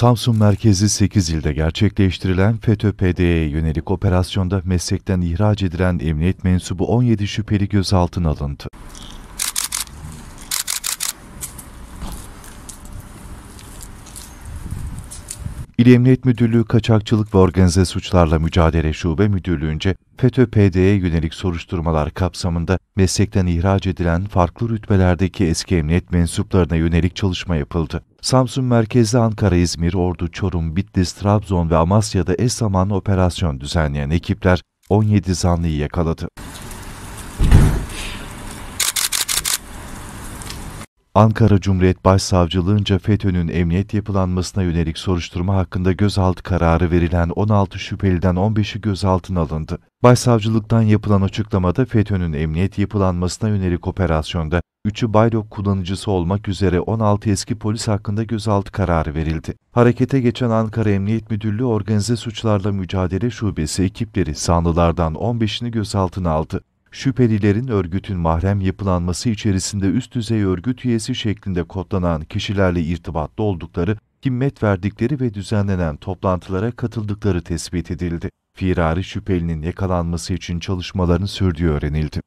Samsun merkezi 8 ilde gerçekleştirilen FETÖ-PD'ye yönelik operasyonda meslekten ihraç edilen emniyet mensubu 17 şüpheli gözaltına alındı. İl Emniyet Müdürlüğü Kaçakçılık ve Organize Suçlarla Mücadele Şube Müdürlüğü'nce FETÖ-PD'ye yönelik soruşturmalar kapsamında meslekten ihraç edilen farklı rütbelerdeki eski emniyet mensuplarına yönelik çalışma yapıldı. Samsun merkezli Ankara, İzmir, Ordu, Çorum, Bitlis, Trabzon ve Amasya'da eş zamanlı operasyon düzenleyen ekipler 17 zanlıyı yakaladı. Ankara Cumhuriyet Başsavcılığınca FETÖ'nün emniyet yapılanmasına yönelik soruşturma hakkında gözaltı kararı verilen 16 şüpheliden 15'i gözaltına alındı. Başsavcılıktan yapılan açıklamada FETÖ'nün emniyet yapılanmasına yönelik operasyonda 3'ü Baylok kullanıcısı olmak üzere 16 eski polis hakkında gözaltı kararı verildi. Harekete geçen Ankara Emniyet Müdürlüğü Organize Suçlarla Mücadele Şubesi ekipleri sanlılardan 15'ini gözaltına aldı şüphelilerin örgütün mahrem yapılanması içerisinde üst düzey örgüt üyesi şeklinde kodlanan kişilerle irtibatlı oldukları, kimmet verdikleri ve düzenlenen toplantılara katıldıkları tespit edildi. Firari şüphelinin yakalanması için çalışmaların sürdüğü öğrenildi.